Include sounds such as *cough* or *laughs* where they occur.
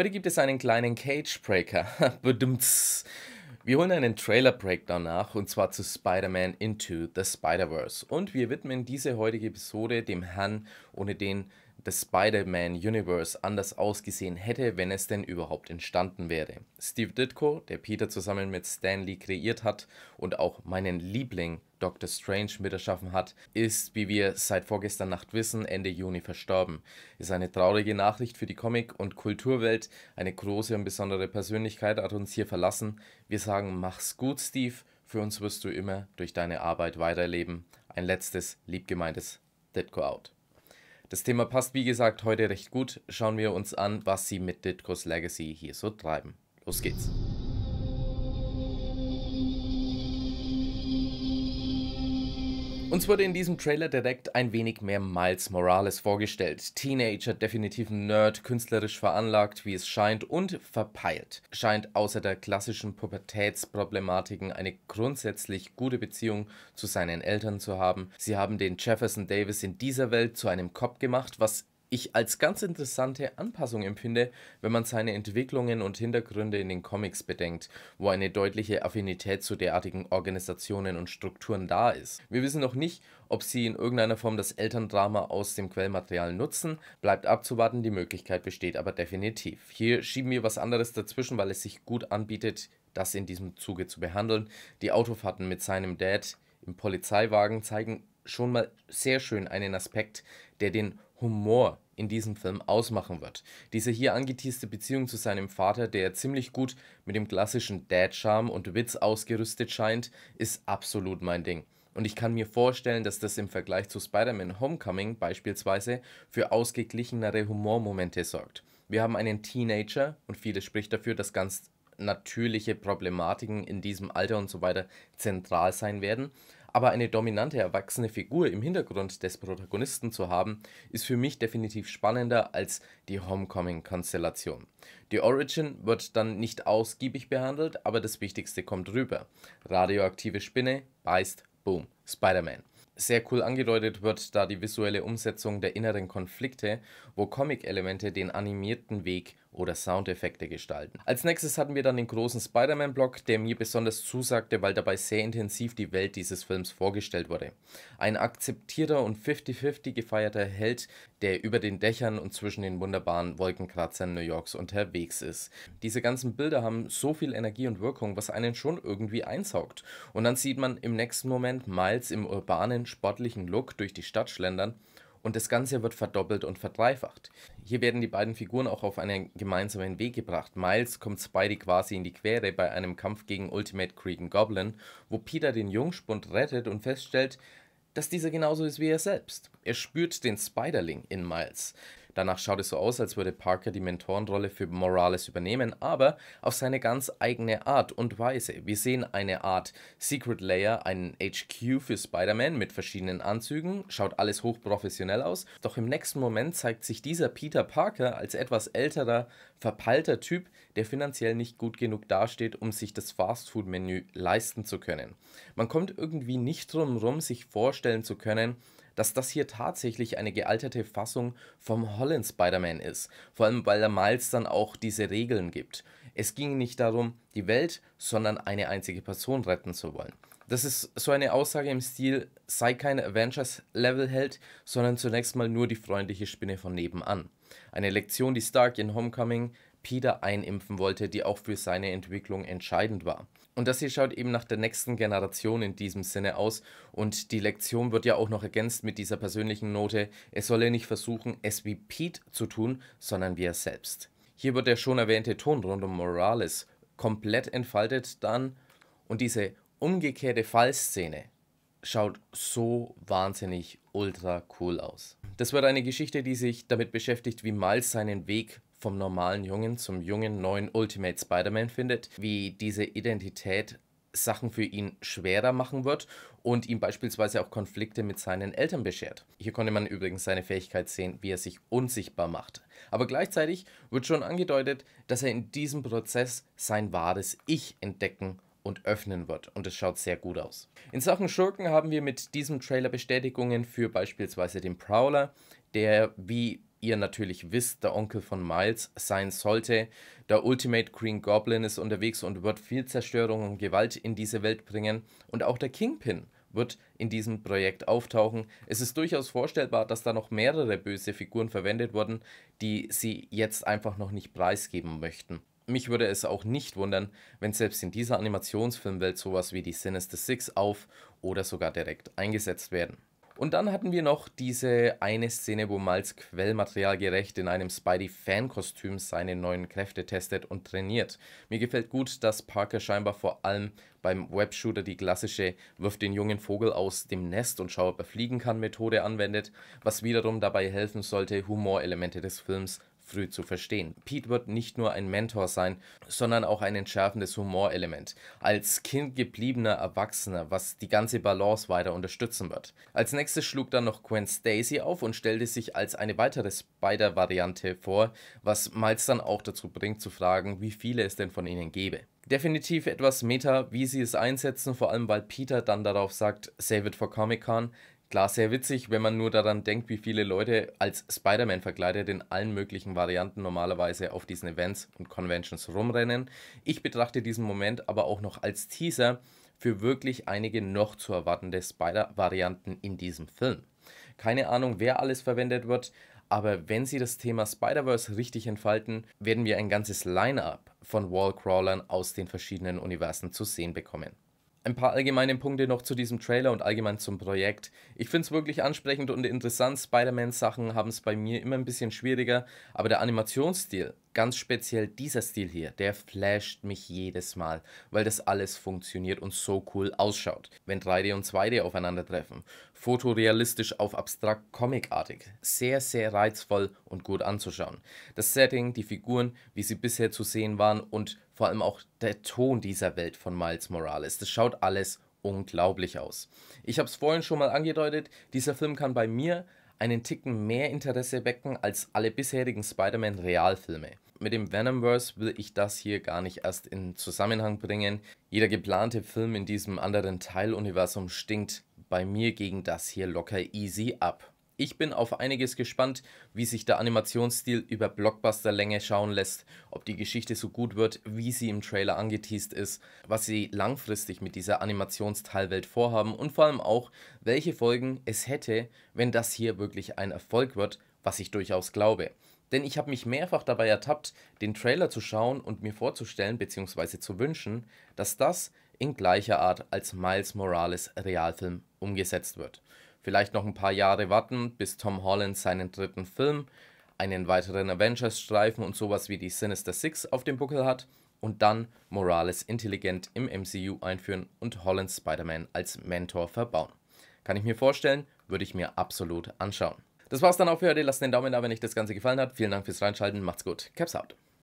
Heute gibt es einen kleinen Cagebreaker. *laughs* wir holen einen Trailer Breakdown nach und zwar zu Spider-Man Into the Spider-Verse. Und wir widmen diese heutige Episode dem Herrn, ohne den das Spider-Man-Universe anders ausgesehen hätte, wenn es denn überhaupt entstanden wäre. Steve Ditko, der Peter zusammen mit Stan Lee kreiert hat und auch meinen Liebling Doctor Strange miterschaffen hat, ist, wie wir seit vorgestern Nacht wissen, Ende Juni verstorben. Ist eine traurige Nachricht für die Comic- und Kulturwelt. Eine große und besondere Persönlichkeit hat uns hier verlassen. Wir sagen, mach's gut, Steve. Für uns wirst du immer durch deine Arbeit weiterleben. Ein letztes, liebgemeintes Ditko out. Das Thema passt, wie gesagt, heute recht gut. Schauen wir uns an, was sie mit Ditko's Legacy hier so treiben. Los geht's. Uns wurde in diesem Trailer direkt ein wenig mehr Miles Morales vorgestellt. Teenager, definitiv ein Nerd, künstlerisch veranlagt, wie es scheint, und verpeilt. Scheint außer der klassischen Pubertätsproblematiken eine grundsätzlich gute Beziehung zu seinen Eltern zu haben. Sie haben den Jefferson Davis in dieser Welt zu einem Cop gemacht, was ich als ganz interessante Anpassung empfinde, wenn man seine Entwicklungen und Hintergründe in den Comics bedenkt, wo eine deutliche Affinität zu derartigen Organisationen und Strukturen da ist. Wir wissen noch nicht, ob sie in irgendeiner Form das Elterndrama aus dem Quellmaterial nutzen, bleibt abzuwarten, die Möglichkeit besteht aber definitiv. Hier schieben wir was anderes dazwischen, weil es sich gut anbietet, das in diesem Zuge zu behandeln. Die Autofahrten mit seinem Dad im Polizeiwagen zeigen schon mal sehr schön einen Aspekt, der den Humor in diesem Film ausmachen wird. Diese hier angeteaste Beziehung zu seinem Vater, der ziemlich gut mit dem klassischen Dad-Charme und Witz ausgerüstet scheint, ist absolut mein Ding. Und ich kann mir vorstellen, dass das im Vergleich zu Spider-Man Homecoming beispielsweise für ausgeglichenere Humormomente sorgt. Wir haben einen Teenager und vieles spricht dafür, dass ganz natürliche Problematiken in diesem Alter und so weiter zentral sein werden. Aber eine dominante erwachsene Figur im Hintergrund des Protagonisten zu haben, ist für mich definitiv spannender als die Homecoming-Konstellation. Die Origin wird dann nicht ausgiebig behandelt, aber das Wichtigste kommt rüber. Radioaktive Spinne beißt, boom, Spider-Man sehr cool angedeutet wird da die visuelle Umsetzung der inneren Konflikte, wo Comic-Elemente den animierten Weg oder Soundeffekte gestalten. Als nächstes hatten wir dann den großen Spider-Man-Block, der mir besonders zusagte, weil dabei sehr intensiv die Welt dieses Films vorgestellt wurde. Ein akzeptierter und 50-50 gefeierter Held, der über den Dächern und zwischen den wunderbaren Wolkenkratzern New Yorks unterwegs ist. Diese ganzen Bilder haben so viel Energie und Wirkung, was einen schon irgendwie einsaugt. Und dann sieht man im nächsten Moment Miles im urbanen, sportlichen Look durch die Stadt schlendern und das Ganze wird verdoppelt und verdreifacht. Hier werden die beiden Figuren auch auf einen gemeinsamen Weg gebracht. Miles kommt Spidey quasi in die Quere bei einem Kampf gegen Ultimate Cregan Goblin, wo Peter den Jungspund rettet und feststellt, dass dieser genauso ist wie er selbst. Er spürt den Spiderling in Miles. Danach schaut es so aus, als würde Parker die Mentorenrolle für Morales übernehmen, aber auf seine ganz eigene Art und Weise. Wir sehen eine Art Secret Layer, einen HQ für Spider-Man mit verschiedenen Anzügen, schaut alles hochprofessionell aus, doch im nächsten Moment zeigt sich dieser Peter Parker als etwas älterer, verpeilter Typ, der finanziell nicht gut genug dasteht, um sich das Fastfood-Menü leisten zu können. Man kommt irgendwie nicht drum rum, sich vorstellen zu können, dass das hier tatsächlich eine gealterte Fassung vom Holland Spider-Man ist. Vor allem, weil der Miles dann auch diese Regeln gibt. Es ging nicht darum, die Welt, sondern eine einzige Person retten zu wollen. Das ist so eine Aussage im Stil, sei kein Avengers-Level-Held, sondern zunächst mal nur die freundliche Spinne von nebenan. Eine Lektion, die Stark in Homecoming Peter einimpfen wollte, die auch für seine Entwicklung entscheidend war. Und das hier schaut eben nach der nächsten Generation in diesem Sinne aus. Und die Lektion wird ja auch noch ergänzt mit dieser persönlichen Note, es solle nicht versuchen, es wie Pete zu tun, sondern wie er selbst. Hier wird der schon erwähnte Ton rund um Morales komplett entfaltet dann und diese umgekehrte Fallszene schaut so wahnsinnig ultra cool aus. Das wird eine Geschichte, die sich damit beschäftigt, wie Miles seinen Weg vom normalen Jungen zum jungen neuen Ultimate Spider-Man findet, wie diese Identität Sachen für ihn schwerer machen wird und ihm beispielsweise auch Konflikte mit seinen Eltern beschert. Hier konnte man übrigens seine Fähigkeit sehen, wie er sich unsichtbar macht. Aber gleichzeitig wird schon angedeutet, dass er in diesem Prozess sein wahres Ich entdecken und öffnen wird. Und es schaut sehr gut aus. In Sachen Schurken haben wir mit diesem Trailer Bestätigungen für beispielsweise den Prowler, der, wie ihr natürlich wisst, der Onkel von Miles sein sollte. Der Ultimate Green Goblin ist unterwegs und wird viel Zerstörung und Gewalt in diese Welt bringen. Und auch der Kingpin wird in diesem Projekt auftauchen. Es ist durchaus vorstellbar, dass da noch mehrere böse Figuren verwendet wurden, die sie jetzt einfach noch nicht preisgeben möchten. Mich würde es auch nicht wundern, wenn selbst in dieser Animationsfilmwelt sowas wie die Sinister Six auf oder sogar direkt eingesetzt werden. Und dann hatten wir noch diese eine Szene, wo Malz quellmaterialgerecht in einem Spidey-Fan-Kostüm seine neuen Kräfte testet und trainiert. Mir gefällt gut, dass Parker scheinbar vor allem beim Webshooter die klassische Wirf den jungen Vogel aus dem Nest und schau, ob er fliegen kann Methode anwendet, was wiederum dabei helfen sollte, Humorelemente des Films früh zu verstehen. Pete wird nicht nur ein Mentor sein, sondern auch ein entschärfendes Humorelement. Als Kind gebliebener Erwachsener, was die ganze Balance weiter unterstützen wird. Als nächstes schlug dann noch Gwen Stacy auf und stellte sich als eine weitere Spider-Variante vor, was Miles dann auch dazu bringt zu fragen, wie viele es denn von ihnen gäbe. Definitiv etwas Meta, wie sie es einsetzen, vor allem weil Peter dann darauf sagt, save it for Comic-Con, Klar, sehr witzig, wenn man nur daran denkt, wie viele Leute als Spider-Man verkleidet in allen möglichen Varianten normalerweise auf diesen Events und Conventions rumrennen. Ich betrachte diesen Moment aber auch noch als Teaser für wirklich einige noch zu erwartende Spider-Varianten in diesem Film. Keine Ahnung, wer alles verwendet wird, aber wenn sie das Thema Spider-Verse richtig entfalten, werden wir ein ganzes Line-up von Wallcrawlern aus den verschiedenen Universen zu sehen bekommen ein paar allgemeine Punkte noch zu diesem Trailer und allgemein zum Projekt. Ich finde es wirklich ansprechend und interessant. Spider-Man-Sachen haben es bei mir immer ein bisschen schwieriger, aber der Animationsstil ganz speziell dieser Stil hier, der flasht mich jedes Mal, weil das alles funktioniert und so cool ausschaut. Wenn 3D und 2D aufeinandertreffen, fotorealistisch auf abstrakt comicartig, sehr, sehr reizvoll und gut anzuschauen. Das Setting, die Figuren, wie sie bisher zu sehen waren und vor allem auch der Ton dieser Welt von Miles Morales, das schaut alles unglaublich aus. Ich habe es vorhin schon mal angedeutet, dieser Film kann bei mir einen Ticken mehr Interesse wecken als alle bisherigen Spider-Man-Realfilme. Mit dem Venomverse will ich das hier gar nicht erst in Zusammenhang bringen. Jeder geplante Film in diesem anderen Teiluniversum stinkt bei mir gegen das hier locker easy ab. Ich bin auf einiges gespannt, wie sich der Animationsstil über Blockbusterlänge schauen lässt, ob die Geschichte so gut wird, wie sie im Trailer angeteased ist, was sie langfristig mit dieser Animationsteilwelt vorhaben und vor allem auch, welche Folgen es hätte, wenn das hier wirklich ein Erfolg wird, was ich durchaus glaube. Denn ich habe mich mehrfach dabei ertappt, den Trailer zu schauen und mir vorzustellen bzw. zu wünschen, dass das in gleicher Art als Miles Morales Realfilm umgesetzt wird vielleicht noch ein paar Jahre warten, bis Tom Holland seinen dritten Film, einen weiteren Avengers-Streifen und sowas wie die Sinister Six auf dem Buckel hat und dann Morales intelligent im MCU einführen und Hollands Spider-Man als Mentor verbauen. Kann ich mir vorstellen, würde ich mir absolut anschauen. Das war's dann auch für heute. Lasst den Daumen da, wenn euch das Ganze gefallen hat. Vielen Dank fürs Reinschalten. Macht's gut. Caps out.